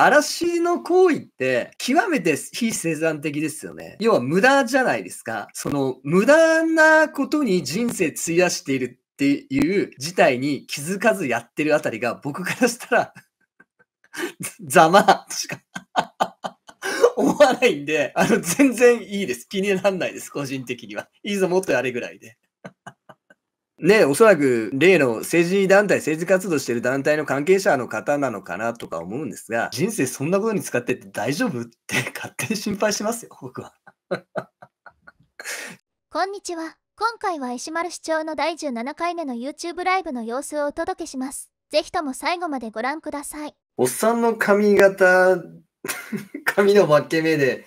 嵐の行為って、極めて非生産的ですよね。要は無駄じゃないですか。その、無駄なことに人生費やしているっていう事態に気づかずやってるあたりが、僕からしたら ざましか思わないんで、あの、全然いいです。気にならないです、個人的には。いいぞ、もっとやれぐらいで。ね、おそらく例の政治団体、政治活動してる団体の関係者の方なのかなとか思うんですが、人生そんなことに使ってって大丈夫って勝手に心配しますよ、僕は。こんにちは。今回は石丸市長の第17回目の YouTube ライブの様子をお届けします。ぜひとも最後までご覧ください。おっさんの髪型、髪の分け目で、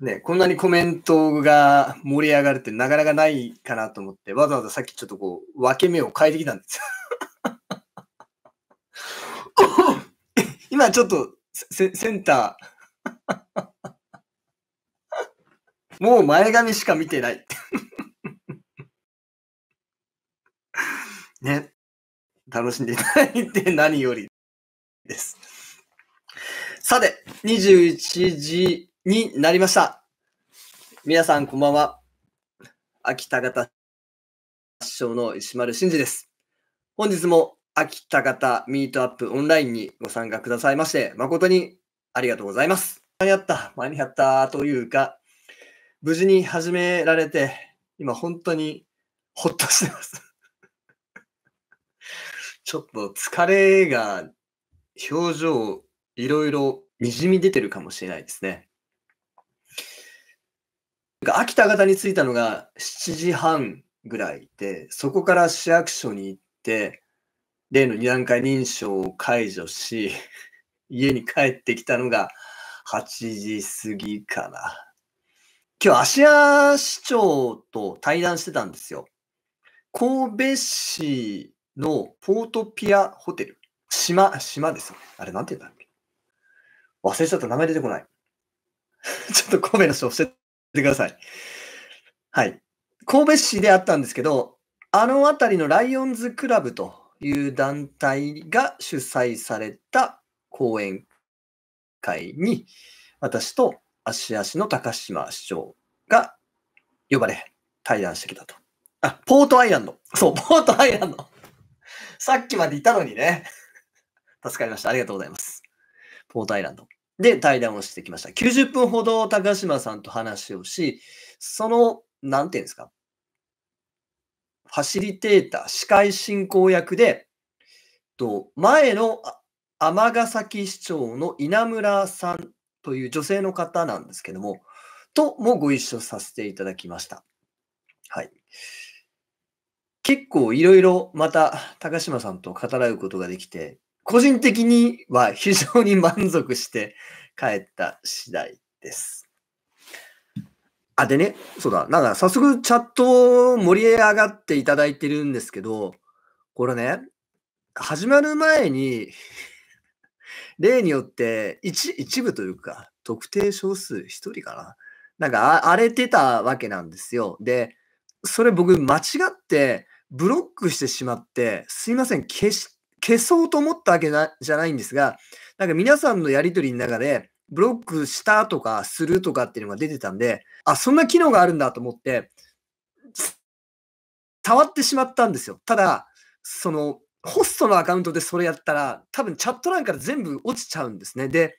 ね、こんなにコメントが盛り上がるってなかなかないかなと思って、わざわざさっきちょっとこう、分け目を変えてきたんですよ。今ちょっとセ、センターもう前髪しか見てないね。楽しんでいただいて何よりです。さて、21時になりました。皆さん、こんばんは。秋田方発祥の石丸真二です。本日も秋田方ミートアップオンラインにご参加くださいまして、誠にありがとうございます。間に合った、間に合ったというか、無事に始められて、今本当にほっとしてます ちょっと疲れが表情いろいろにじみ出てるかもしれないですね。秋田方に着いたのが7時半ぐらいで、そこから市役所に行って、例の2段階認証を解除し、家に帰ってきたのが8時過ぎかな。今日、芦屋市長と対談してたんですよ。神戸市のポートピアホテル。島、島ですよね。あれ、なんて言うんだっけ忘れちゃった。名前出てこない。ちょっと神戸の人教えててください。はい。神戸市であったんですけど、あの辺りのライオンズクラブという団体が主催された講演会に、私と足足の高島市長が呼ばれ、対談してきたと。あ、ポートアイランド。そう、ポートアイランド。さっきまでいたのにね。助かりました。ありがとうございます。ポートアイランド。で対談をしてきました。90分ほど高島さんと話をし、その、なんていうんですか、ファシリテーター、司会進行役で、と前の尼崎市長の稲村さんという女性の方なんですけども、ともご一緒させていただきました。はい。結構いろいろまた高島さんと語らうことができて、個人的には非常に満足して帰った次第です。あ、でね、そうだ、なんか早速チャットを盛り上がっていただいてるんですけど、これね、始まる前に 例によって一一部というか、特定少数1人かな。なんか荒れてたわけなんですよ。で、それ僕間違ってブロックしてしまって、すいません、消し消そうと思ったわけじゃないんですが、なんか皆さんのやりとりの中で、ブロックしたとかするとかっていうのが出てたんで、あ、そんな機能があるんだと思って、触ってしまったんですよ。ただ、その、ホストのアカウントでそれやったら、多分チャット欄から全部落ちちゃうんですね。で、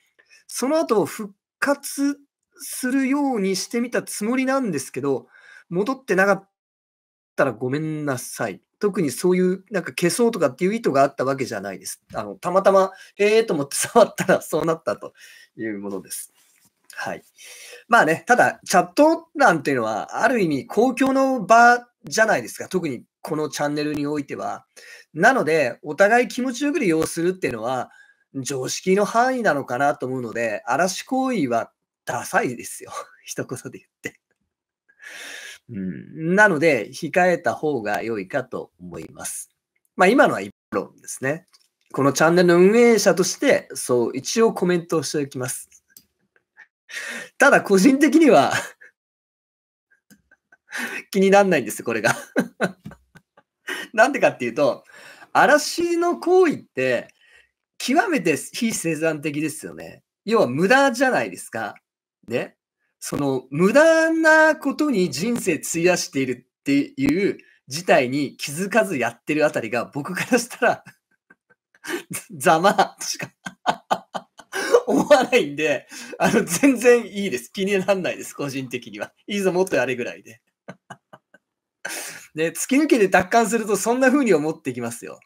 その後復活するようにしてみたつもりなんですけど、戻ってなかったらごめんなさい。特にそういうなんか消そうとかっていう意図があったわけじゃないです。あのたまたま、ええー、と思って触ったら そうなったというものです。はい。まあね、ただチャット欄っていうのはある意味公共の場じゃないですか。特にこのチャンネルにおいては。なので、お互い気持ちよく利用するっていうのは常識の範囲なのかなと思うので、嵐行為はダサいですよ。一言で言って。うん、なので、控えた方が良いかと思います。まあ、今のは一論ですね。このチャンネルの運営者として、そう、一応コメントをしておきます。ただ、個人的には 気にならないんです、これが なんでかっていうと、嵐の行為って、極めて非生産的ですよね。要は無駄じゃないですか。ね。その無駄なことに人生費やしているっていう事態に気づかずやってるあたりが僕からしたら ざましか 思わないんで、あの、全然いいです。気にならないです、個人的には。いいぞ、もっとやれぐらいで。で、突き抜けて達観すると、そんな風に思ってきますよ。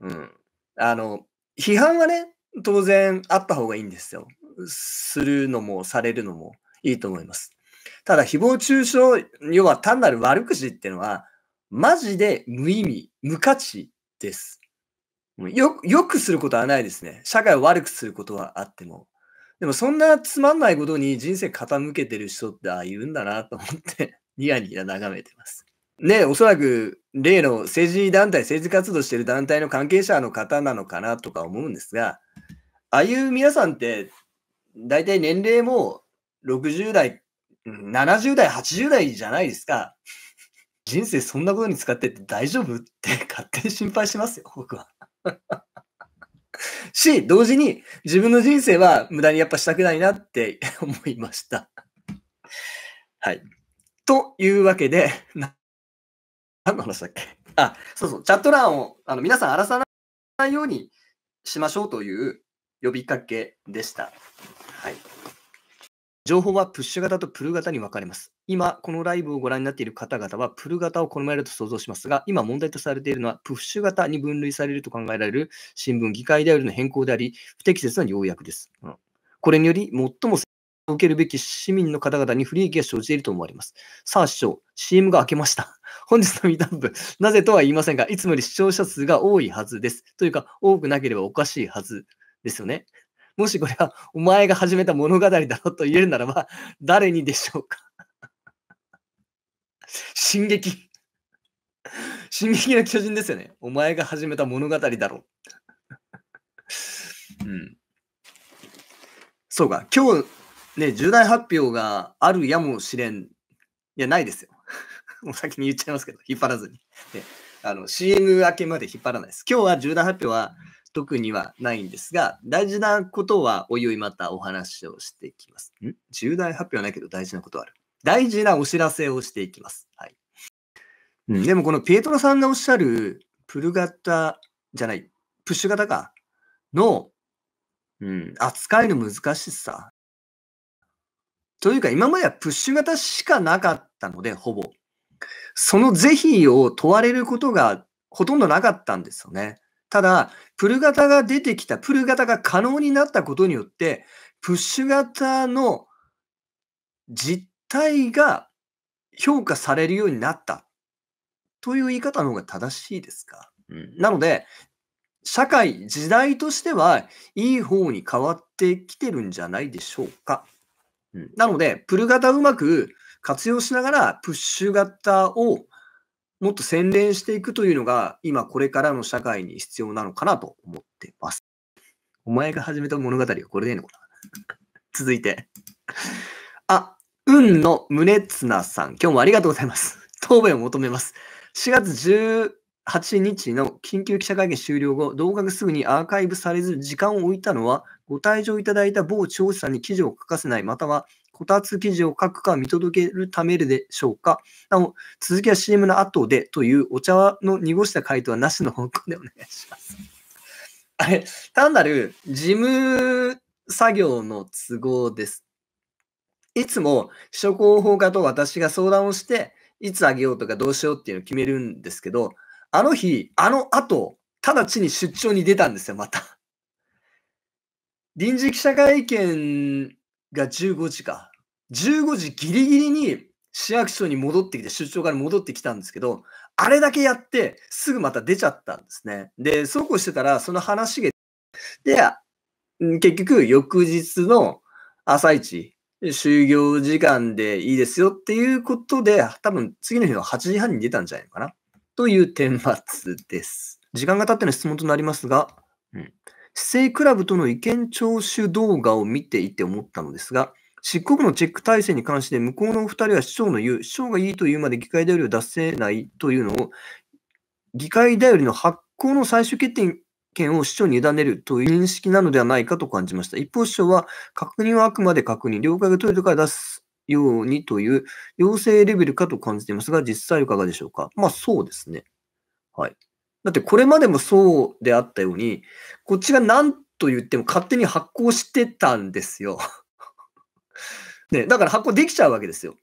うん。あの、批判はね、当然あった方がいいんですよ。するのも、されるのも。いいと思います。ただ、誹謗中傷、要は単なる悪口っていうのは、マジで無意味、無価値です。よ、よくすることはないですね。社会を悪くすることはあっても。でもそんなつまんないことに人生傾けてる人ってああいるんだなと思ってニヤニヤ眺めてます。ねおそらく例の政治団体、政治活動してる団体の関係者の方なのかなとか思うんですが、ああいう皆さんって大体年齢も60代、70代、80代じゃないですか。人生そんなことに使ってって大丈夫って 勝手に心配しますよ、僕は。し、同時に自分の人生は無駄にやっぱしたくないなって思いました。はい。というわけで、な、何の話だっけあ、そうそう、チャット欄をあの皆さん荒らさないようにしましょうという呼びかけでした。情報はプッシュ型とプル型に分かれます。今、このライブをご覧になっている方々は、プル型を好まれると想像しますが、今問題とされているのは、プッシュ型に分類されると考えられる新聞議会であるの変更であり、不適切な要約です。うん、これにより、最もを受けるべき市民の方々に不利益が生じていると思われます。さあ、市長、CM が明けました。本日のミートアップ、なぜとは言いませんが、いつもより視聴者数が多いはずです。というか、多くなければおかしいはずですよね。もしこれはお前が始めた物語だろと言えるならば、誰にでしょうか進撃進撃の巨人ですよね。お前が始めた物語だろう。うん。そうか、今日、ね、重大発表があるやもしれん。いや、ないですよ。もう先に言っちゃいますけど、引っ張らずに。ね、あの CM 明けまで引っ張らないです。今日は重大発表は、特にはないんですが、大事なことはおいおいまたお話をしていきます。重大発表はないけど大事なことある。大事なお知らせをしていきます。はい。うん、でもこのピエトロさんがおっしゃるプル型じゃない、プッシュ型か、の、うん、扱いの難しさ。というか今まではプッシュ型しかなかったので、ほぼ。その是非を問われることがほとんどなかったんですよね。ただ、プル型が出てきた、プル型が可能になったことによって、プッシュ型の実態が評価されるようになったという言い方の方が正しいですか、うん、なので、社会、時代としては、いい方に変わってきてるんじゃないでしょうか。うん、なので、プル型うまく活用しながら、プッシュ型をもっと洗練していくというのが、今これからの社会に必要なのかなと思ってます。お前が始めた物語はこれでいいのかな続いて。あ、運の宗綱さん。今日もありがとうございます。答弁を求めます。4月1 8日の緊急記者会見終了後、動画がすぐにアーカイブされず時間を置いたのは、ご退場いただいた某調査に記事を書かせない、またはこたつ記事を書くか見届けるためでしょうか。なお、続きは CM の後でというお茶の濁した回答はなしの方向でお願いします。あれ、単なる事務作業の都合です。いつも秘書広報課と私が相談をして、いつあげようとかどうしようっていうのを決めるんですけど、あの日、あの後、直ちに出張に出たんですよ、また。臨時記者会見が15時か。15時ギリギリに市役所に戻ってきて、出張から戻ってきたんですけど、あれだけやって、すぐまた出ちゃったんですね。で、そうこうしてたら、その話が、で、結局、翌日の朝一、就業時間でいいですよっていうことで、多分次の日の8時半に出たんじゃないのかなという点末です。時間が経っての質問となりますが、うん市政クラブとの意見聴取動画を見ていて思ったのですが、漆黒のチェック体制に関して向こうのお二人は市長の言う、市長がいいというまで議会代理を出せないというのを、議会代理の発行の最終決定権を市長に委ねるという認識なのではないかと感じました。一方、市長は確認はあくまで確認、了解が取れてから出すようにという要請レベルかと感じていますが、実際いかがでしょうか。まあそうですね。はい。だってこれまでもそうであったように、こっちが何と言っても勝手に発行してたんですよ。ね、だから発行できちゃうわけですよ。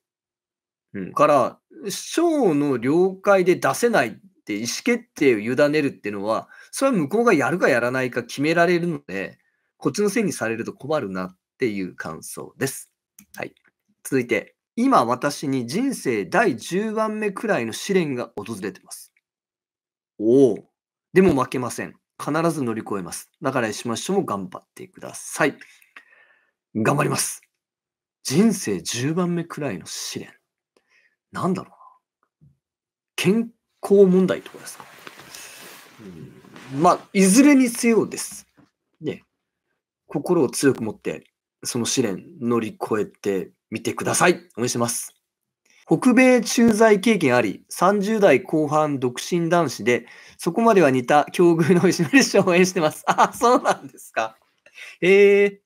うん、から、省の了解で出せないって意思決定を委ねるっていうのは、それは向こうがやるかやらないか決められるので、こっちのせいにされると困るなっていう感想です。はい。続いて、今私に人生第10番目くらいの試練が訪れてます。おお。でも負けません。必ず乗り越えます。だから石橋署も頑張ってください。頑張ります。人生10番目くらいの試練。なんだろうな。健康問題とかですか、まあ、いずれにせよです。ね。心を強く持って、その試練乗り越えてみてください。応援してます。北米駐在経験あり、30代後半独身男子で、そこまでは似た境遇の石森氏を応援してます。あ、そうなんですか。えー、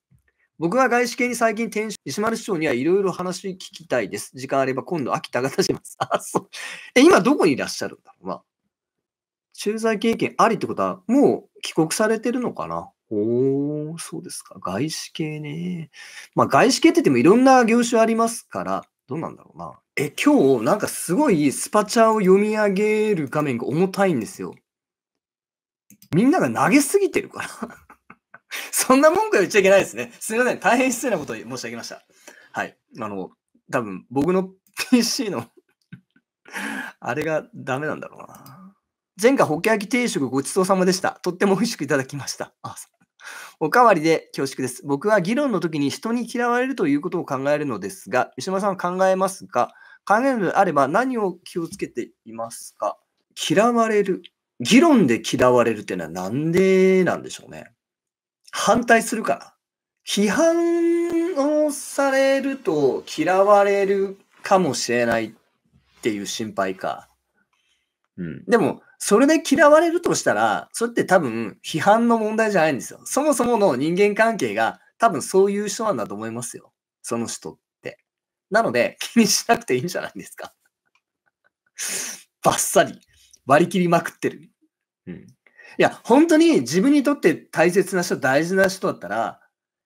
僕は外資系に最近転職、石丸市長にはいろいろ話聞きたいです。時間あれば今度秋田が出します。あ、そう。え、今どこにいらっしゃるんだろうな。駐在経験ありってことは、もう帰国されてるのかなおー、そうですか。外資系ね。まあ外資系って言ってもいろんな業種ありますから、どうなんだろうな。え、今日、なんかすごいスパチャを読み上げる画面が重たいんですよ。みんなが投げすぎてるから そんな文句は言っちゃいけないですね。すいません。大変失礼なことを申し上げました。はい。あの、多分僕の PC の あれがダメなんだろうな。前回、ホケ焼き定食ごちそうさまでした。とっても美味しくいただきました。あ おかわりで恐縮です。僕は議論の時に人に嫌われるということを考えるのですが、吉村さんは考えますか考えるのであれば何を気をつけていますか嫌われる。議論で嫌われるっていうのはなんでなんでしょうね。反対するから。批判をされると嫌われるかもしれないっていう心配か。うん、でも、それで嫌われるとしたら、それって多分批判の問題じゃないんですよ。そもそもの人間関係が多分そういう人なんだと思いますよ。その人って。なので、気にしなくていいんじゃないですか。バッサリ割り切りまくってる。うん。いや、本当に自分にとって大切な人、大事な人だったら、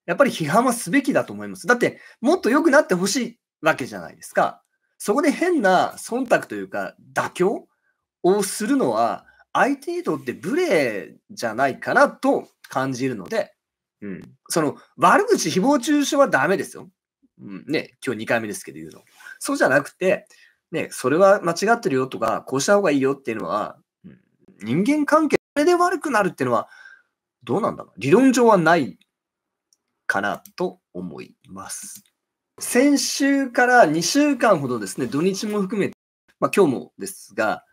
やっぱり批判はすべきだと思います。だって、もっと良くなってほしいわけじゃないですか。そこで変な忖度というか、妥協をするのは、相手にとって無礼じゃないかなと感じるので、うん、その悪口、誹謗中傷はダメですよ。うん、ね、今日2回目ですけど言うの。そうじゃなくて、ね、それは間違ってるよとか、こうした方がいいよっていうのは、うん、人間関係で悪くなるっていうのは、どうなんだろう理論上はないかなと思います。先週から2週間ほどですね、土日も含めて、まあ今日もですが、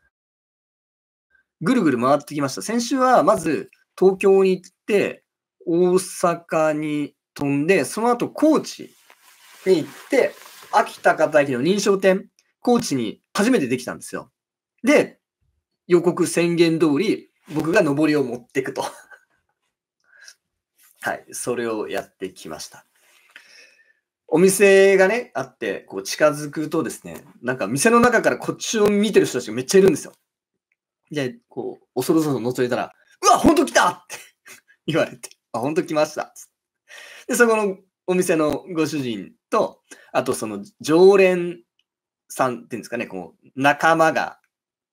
ぐるぐる回ってきました。先週はまず東京に行って、大阪に飛んで、その後高知に行って、秋田方駅の認証店、高知に初めてできたんですよ。で、予告宣言通り、僕が上りを持っていくと。はい、それをやってきました。お店がね、あって、こう近づくとですね、なんか店の中からこっちを見てる人たちがめっちゃいるんですよ。で、こう、恐る恐る覗いたら、うわ、本当来たって 言われて、あ、本当来ました。で、そこのお店のご主人と、あとその常連さんっていうんですかね、こう、仲間が、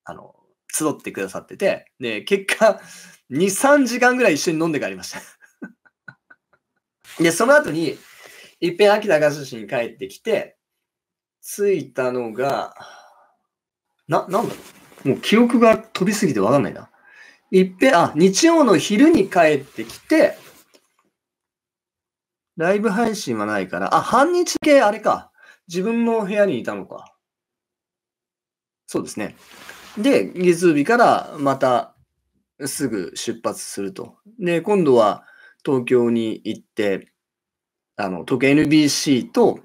あの、集ってくださってて、で、結果、2、3時間ぐらい一緒に飲んで帰りましたで、その後に、いっぺん秋田合宿市に帰ってきて、着いたのが、な、なんだろうもう記憶が飛びすぎてわかんないな。いっぺん、あ、日曜の昼に帰ってきて、ライブ配信はないから、あ、半日系あれか。自分の部屋にいたのか。そうですね。で、月曜日からまたすぐ出発すると。で、今度は東京に行って、あの、東京 NBC と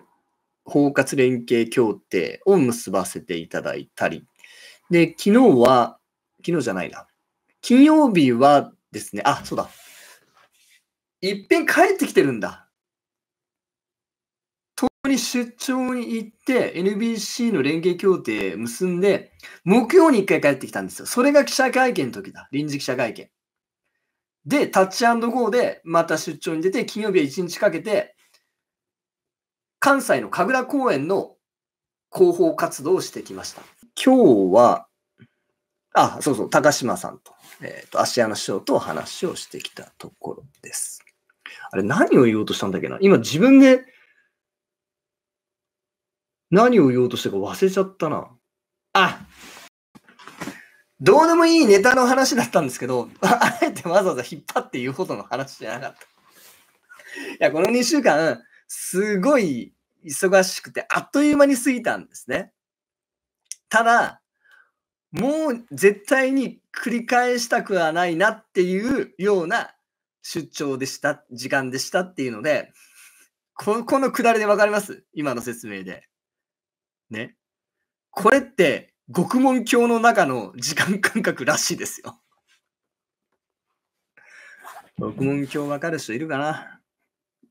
包括連携協定を結ばせていただいたりで、昨日は、昨日じゃないな。金曜日はですね、あ、そうだ。いっぺん帰ってきてるんだ。東京に出張に行って、NBC の連携協定結んで、木曜に一回帰ってきたんですよ。それが記者会見の時だ。臨時記者会見。で、タッチゴーでまた出張に出て、金曜日は1日かけて、関西の神楽公園の広報活動をしてきました。今日は、あ、そうそう、高島さんと、えっ、ー、と、芦屋の師匠と話をしてきたところです。あれ、何を言おうとしたんだっけな今自分で何を言おうとしたか忘れちゃったな。あどうでもいいネタの話だったんですけど、あえてわざわざ引っ張って言うほどの話じゃなかった。いや、この2週間、すごい忙しくて、あっという間に過ぎたんですね。ただ、もう絶対に繰り返したくはないなっていうような出張でした、時間でしたっていうので、ここのくだりで分かります今の説明で。ね。これって、獄門教の中の時間感覚らしいですよ。獄門教分かる人いるかな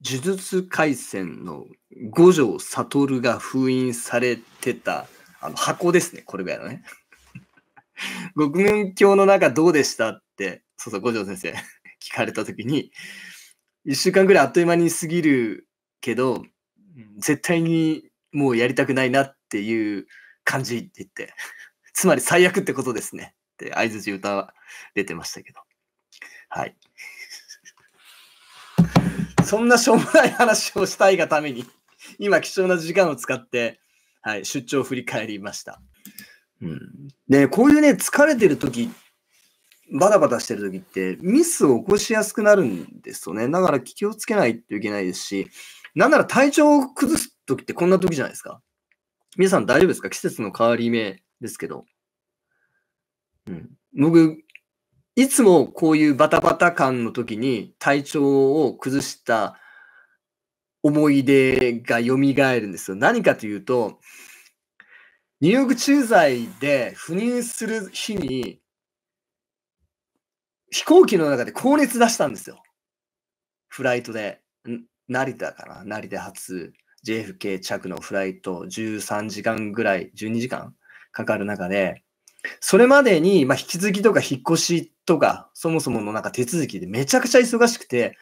呪術廻戦の五条悟が封印されてたあの箱ですね、これぐらいのね。極面鏡の中どうでしたって、そうそう、五条先生 聞かれたときに、1週間ぐらいあっという間に過ぎるけど、絶対にもうやりたくないなっていう感じって言って、つまり最悪ってことですねって合図歌は出てましたけど。はい。そんなしょうもない話をしたいがために、今貴重な時間を使って、はい、出張振り返りました。うん、で、こういうね、疲れてる時バタバタしてる時って、ミスを起こしやすくなるんですよね。だから気をつけないといけないですし、なんなら体調を崩す時ってこんな時じゃないですか。皆さん大丈夫ですか季節の変わり目ですけど。うん、僕、いつもこういうバタバタ感の時に体調を崩した思い出が蘇るんですよ。何かというと、ニューヨーク駐在で赴任する日に、飛行機の中で高熱出したんですよ。フライトで。成田かな成田発 JFK 着のフライト13時間ぐらい、12時間かかる中で、それまでに、まあ、引き継ぎとか引っ越しとか、そもそものなんか手続きでめちゃくちゃ忙しくて、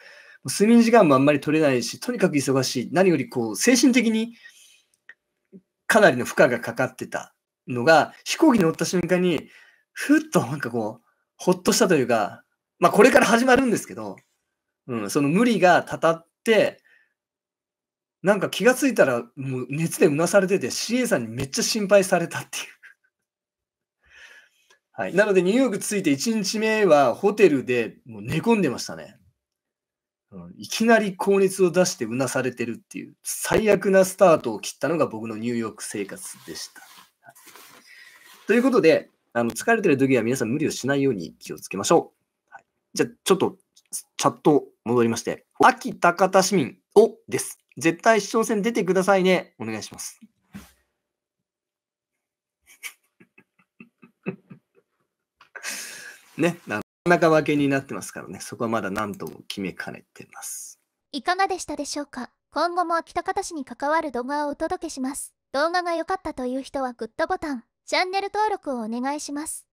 睡眠時間もあんまり取れないし、とにかく忙しい。何よりこう、精神的にかなりの負荷がかかってたのが、飛行機に乗った瞬間に、ふっとなんかこう、ほっとしたというか、まあこれから始まるんですけど、うん、その無理がたたって、なんか気がついたらもう熱でうなされてて CA さんにめっちゃ心配されたっていうはい。なのでニューヨーク着いて1日目はホテルでもう寝込んでましたね。いきなり高熱を出してうなされてるっていう最悪なスタートを切ったのが僕のニューヨーク生活でした。ということで、あの疲れてる時は皆さん無理をしないように気をつけましょう。はい、じゃあちょっとチャット戻りまして、秋高田市民をです。絶対市長選出てくださいね。お願いします。ね、中分けになってますからね、そこはまだ何とも決めかねてます。いかがでしたでしょうか今後も秋田方市に関わる動画をお届けします。動画が良かったという人はグッドボタン、チャンネル登録をお願いします。